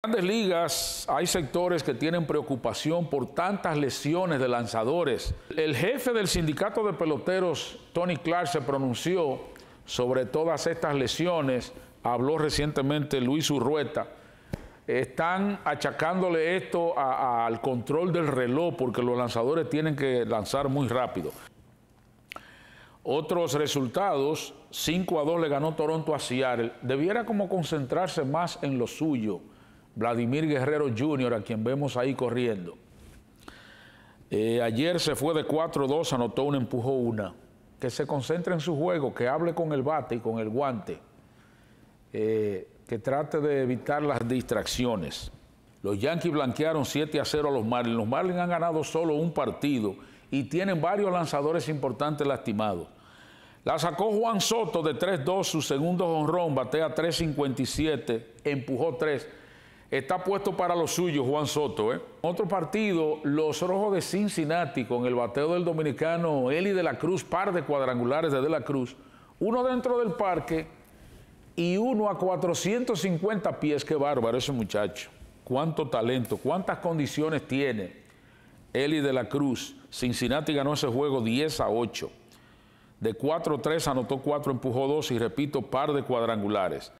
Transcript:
grandes ligas hay sectores que tienen preocupación por tantas lesiones de lanzadores. El jefe del sindicato de peloteros, Tony Clark, se pronunció sobre todas estas lesiones. Habló recientemente Luis Urrueta. Están achacándole esto al control del reloj porque los lanzadores tienen que lanzar muy rápido. Otros resultados, 5 a 2 le ganó Toronto a Seattle. Debiera como concentrarse más en lo suyo Vladimir Guerrero Jr., a quien vemos ahí corriendo. Eh, ayer se fue de 4-2, anotó un empujón, una. Que se concentre en su juego, que hable con el bate y con el guante. Eh, que trate de evitar las distracciones. Los Yankees blanquearon 7 a 0 a los Marlins. Los Marlins han ganado solo un partido y tienen varios lanzadores importantes lastimados. La sacó Juan Soto de 3-2, su segundo honrón, batea 3-57, empujó 3. Está puesto para los suyos Juan Soto. ¿eh? Otro partido, los Rojos de Cincinnati con el bateo del dominicano Eli de la Cruz, par de cuadrangulares de De la Cruz, uno dentro del parque y uno a 450 pies. Qué bárbaro ese muchacho. Cuánto talento, cuántas condiciones tiene Eli de la Cruz. Cincinnati ganó ese juego 10 a 8. De 4-3 anotó 4, empujó 2 y repito, par de cuadrangulares.